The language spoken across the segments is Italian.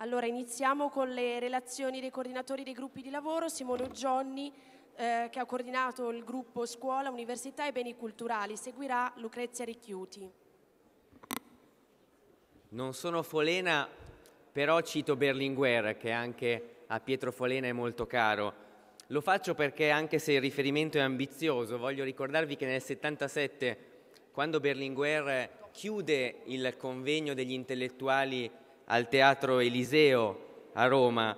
Allora iniziamo con le relazioni dei coordinatori dei gruppi di lavoro, Simone Gionni eh, che ha coordinato il gruppo Scuola, Università e Beni Culturali, seguirà Lucrezia Ricchiuti. Non sono Folena, però cito Berlinguer che anche a Pietro Folena è molto caro. Lo faccio perché anche se il riferimento è ambizioso, voglio ricordarvi che nel 77, quando Berlinguer chiude il convegno degli intellettuali al Teatro Eliseo a Roma.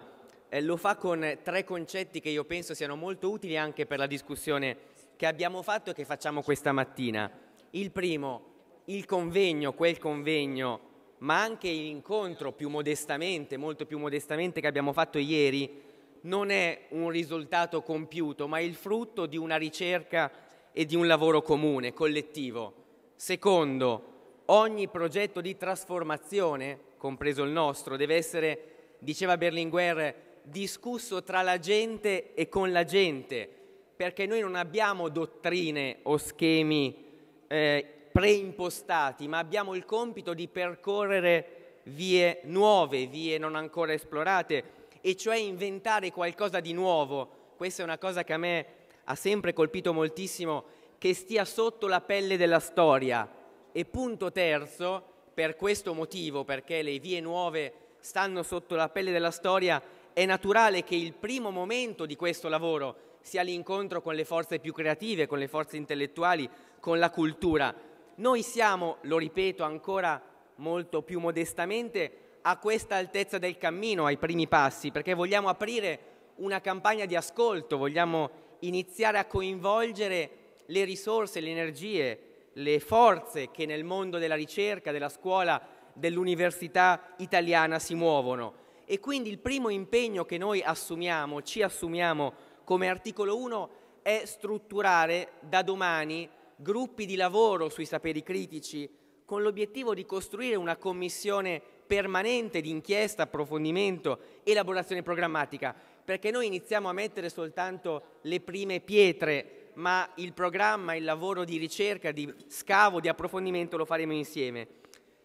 Eh, lo fa con tre concetti che io penso siano molto utili anche per la discussione che abbiamo fatto e che facciamo questa mattina. Il primo, il convegno, quel convegno, ma anche l'incontro più modestamente, molto più modestamente che abbiamo fatto ieri, non è un risultato compiuto, ma il frutto di una ricerca e di un lavoro comune, collettivo. Secondo, Ogni progetto di trasformazione, compreso il nostro, deve essere, diceva Berlinguer, discusso tra la gente e con la gente, perché noi non abbiamo dottrine o schemi eh, preimpostati, ma abbiamo il compito di percorrere vie nuove, vie non ancora esplorate, e cioè inventare qualcosa di nuovo. Questa è una cosa che a me ha sempre colpito moltissimo, che stia sotto la pelle della storia, e punto terzo, per questo motivo, perché le vie nuove stanno sotto la pelle della storia, è naturale che il primo momento di questo lavoro sia l'incontro con le forze più creative, con le forze intellettuali, con la cultura. Noi siamo, lo ripeto ancora molto più modestamente, a questa altezza del cammino, ai primi passi, perché vogliamo aprire una campagna di ascolto, vogliamo iniziare a coinvolgere le risorse, le energie, le forze che nel mondo della ricerca, della scuola, dell'università italiana si muovono. E quindi il primo impegno che noi assumiamo, ci assumiamo come articolo 1, è strutturare da domani gruppi di lavoro sui saperi critici con l'obiettivo di costruire una commissione permanente di inchiesta, approfondimento, elaborazione programmatica, perché noi iniziamo a mettere soltanto le prime pietre ma il programma, il lavoro di ricerca, di scavo, di approfondimento lo faremo insieme.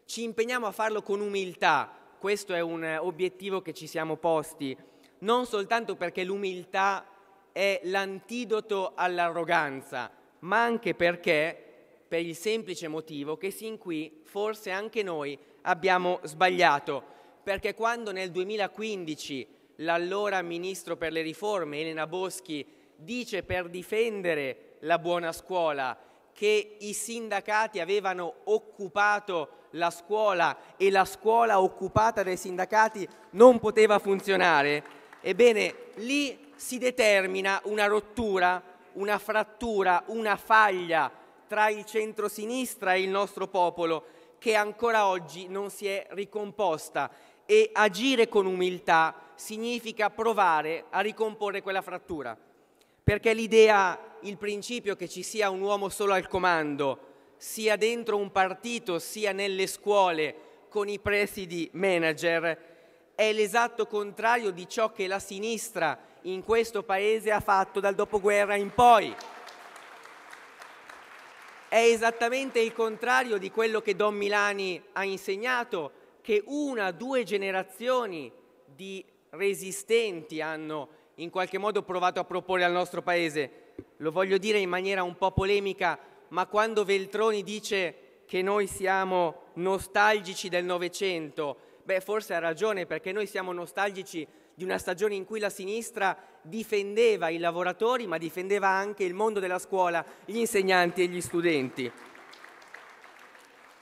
Ci impegniamo a farlo con umiltà, questo è un obiettivo che ci siamo posti, non soltanto perché l'umiltà è l'antidoto all'arroganza, ma anche perché, per il semplice motivo che sin qui forse anche noi abbiamo sbagliato, perché quando nel 2015 l'allora ministro per le riforme Elena Boschi dice per difendere la buona scuola che i sindacati avevano occupato la scuola e la scuola occupata dai sindacati non poteva funzionare, ebbene lì si determina una rottura, una frattura, una faglia tra il centrosinistra e il nostro popolo che ancora oggi non si è ricomposta e agire con umiltà significa provare a ricomporre quella frattura perché l'idea, il principio che ci sia un uomo solo al comando, sia dentro un partito, sia nelle scuole, con i presidi manager, è l'esatto contrario di ciò che la sinistra in questo Paese ha fatto dal dopoguerra in poi. È esattamente il contrario di quello che Don Milani ha insegnato, che una, due generazioni di resistenti hanno in qualche modo provato a proporre al nostro Paese. Lo voglio dire in maniera un po' polemica, ma quando Veltroni dice che noi siamo nostalgici del Novecento, beh forse ha ragione perché noi siamo nostalgici di una stagione in cui la sinistra difendeva i lavoratori, ma difendeva anche il mondo della scuola, gli insegnanti e gli studenti.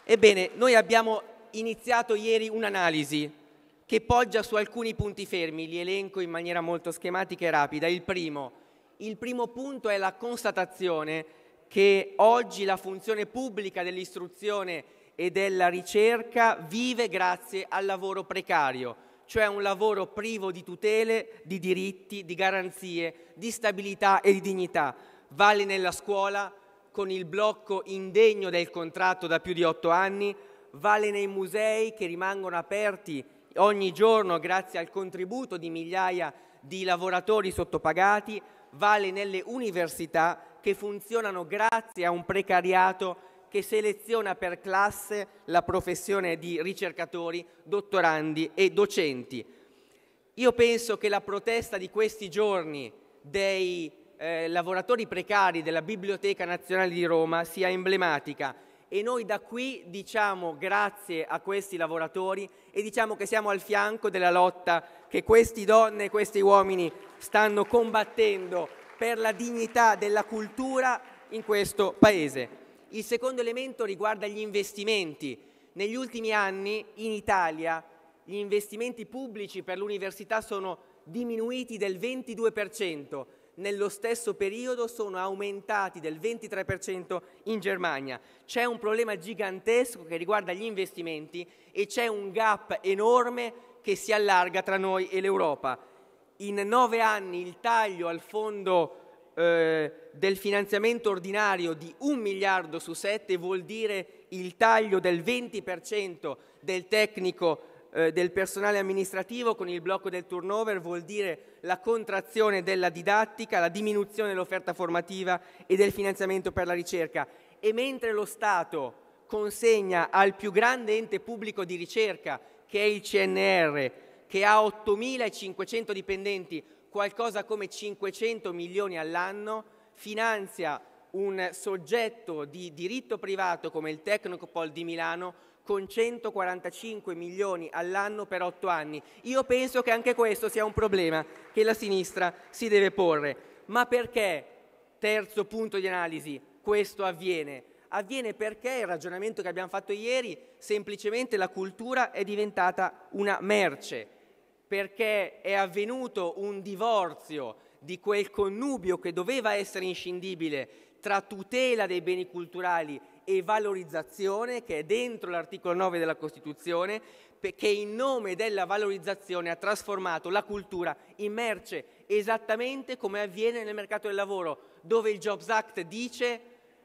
Ebbene, noi abbiamo iniziato ieri un'analisi che poggia su alcuni punti fermi, li elenco in maniera molto schematica e rapida. Il primo, il primo punto è la constatazione che oggi la funzione pubblica dell'istruzione e della ricerca vive grazie al lavoro precario, cioè un lavoro privo di tutele, di diritti, di garanzie, di stabilità e di dignità. Vale nella scuola, con il blocco indegno del contratto da più di otto anni, vale nei musei che rimangono aperti ogni giorno grazie al contributo di migliaia di lavoratori sottopagati, vale nelle università che funzionano grazie a un precariato che seleziona per classe la professione di ricercatori, dottorandi e docenti. Io penso che la protesta di questi giorni dei eh, lavoratori precari della Biblioteca Nazionale di Roma sia emblematica e noi da qui diciamo grazie a questi lavoratori e diciamo che siamo al fianco della lotta che queste donne e questi uomini stanno combattendo per la dignità della cultura in questo Paese. Il secondo elemento riguarda gli investimenti. Negli ultimi anni in Italia gli investimenti pubblici per l'università sono diminuiti del 22% nello stesso periodo sono aumentati del 23% in Germania. C'è un problema gigantesco che riguarda gli investimenti e c'è un gap enorme che si allarga tra noi e l'Europa. In nove anni il taglio al fondo eh, del finanziamento ordinario di un miliardo su sette vuol dire il taglio del 20% del tecnico eh, del personale amministrativo con il blocco del turnover vuol dire la contrazione della didattica, la diminuzione dell'offerta formativa e del finanziamento per la ricerca. E mentre lo Stato consegna al più grande ente pubblico di ricerca, che è il CNR, che ha 8.500 dipendenti, qualcosa come 500 milioni all'anno, finanzia un soggetto di diritto privato come il Tecnopol di Milano con 145 milioni all'anno per otto anni. Io penso che anche questo sia un problema che la sinistra si deve porre. Ma perché, terzo punto di analisi, questo avviene? Avviene perché il ragionamento che abbiamo fatto ieri, semplicemente la cultura è diventata una merce, perché è avvenuto un divorzio di quel connubio che doveva essere inscindibile tra tutela dei beni culturali e valorizzazione, che è dentro l'articolo 9 della Costituzione, che in nome della valorizzazione ha trasformato la cultura in merce, esattamente come avviene nel mercato del lavoro, dove il Jobs Act dice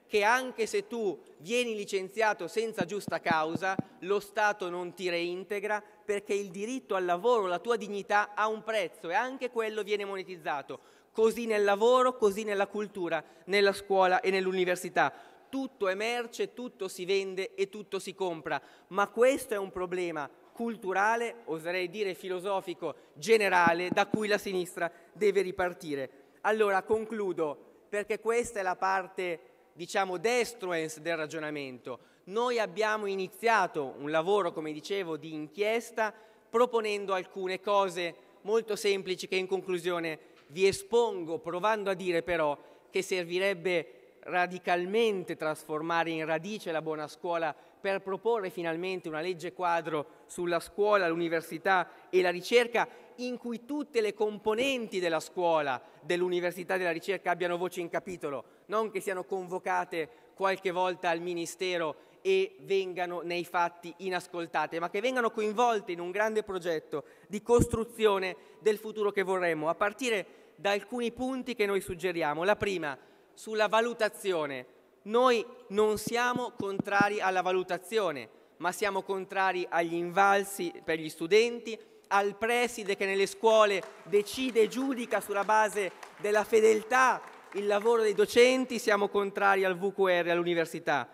che anche se tu vieni licenziato senza giusta causa, lo Stato non ti reintegra, perché il diritto al lavoro, la tua dignità ha un prezzo e anche quello viene monetizzato. Così nel lavoro, così nella cultura, nella scuola e nell'università. Tutto è merce, tutto si vende e tutto si compra, ma questo è un problema culturale, oserei dire filosofico, generale, da cui la sinistra deve ripartire. Allora concludo, perché questa è la parte, diciamo, destruens del ragionamento noi abbiamo iniziato un lavoro, come dicevo, di inchiesta proponendo alcune cose molto semplici che in conclusione vi espongo, provando a dire però che servirebbe radicalmente trasformare in radice la buona scuola per proporre finalmente una legge quadro sulla scuola, l'università e la ricerca in cui tutte le componenti della scuola, dell'università e della ricerca abbiano voce in capitolo, non che siano convocate qualche volta al Ministero e vengano nei fatti inascoltate, ma che vengano coinvolte in un grande progetto di costruzione del futuro che vorremmo, a partire da alcuni punti che noi suggeriamo. La prima, sulla valutazione. Noi non siamo contrari alla valutazione, ma siamo contrari agli invalsi per gli studenti, al preside che nelle scuole decide e giudica sulla base della fedeltà il lavoro dei docenti, siamo contrari al VQR, all'università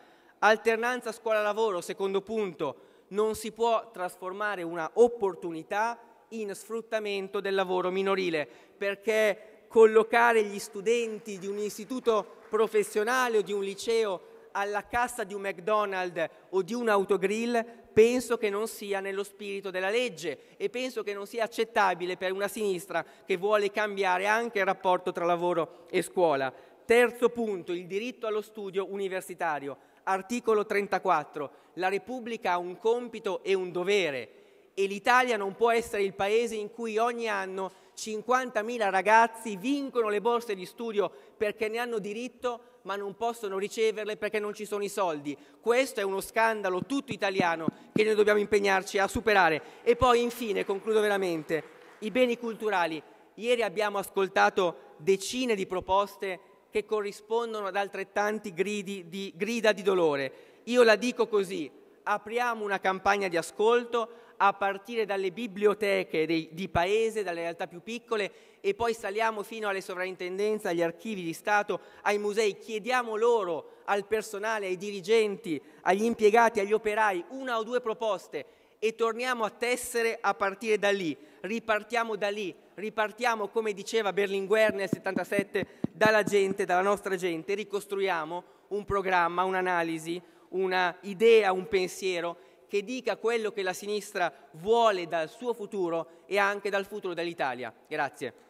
Alternanza scuola-lavoro, secondo punto, non si può trasformare una opportunità in sfruttamento del lavoro minorile, perché collocare gli studenti di un istituto professionale o di un liceo alla cassa di un McDonald's o di un autogrill penso che non sia nello spirito della legge e penso che non sia accettabile per una sinistra che vuole cambiare anche il rapporto tra lavoro e scuola. Terzo punto, il diritto allo studio universitario. Articolo 34. La Repubblica ha un compito e un dovere e l'Italia non può essere il paese in cui ogni anno 50.000 ragazzi vincono le borse di studio perché ne hanno diritto ma non possono riceverle perché non ci sono i soldi. Questo è uno scandalo tutto italiano che noi dobbiamo impegnarci a superare. E poi infine, concludo veramente, i beni culturali. Ieri abbiamo ascoltato decine di proposte che corrispondono ad altrettanti gridi di, grida di dolore. Io la dico così, apriamo una campagna di ascolto a partire dalle biblioteche dei, di paese, dalle realtà più piccole e poi saliamo fino alle sovrintendenze, agli archivi di Stato, ai musei, chiediamo loro, al personale, ai dirigenti, agli impiegati, agli operai, una o due proposte e torniamo a tessere a partire da lì, ripartiamo da lì, ripartiamo, come diceva Berlinguer nel 77, dalla gente, dalla nostra gente, ricostruiamo un programma, un'analisi, un'idea, un pensiero che dica quello che la sinistra vuole dal suo futuro e anche dal futuro dell'Italia. Grazie.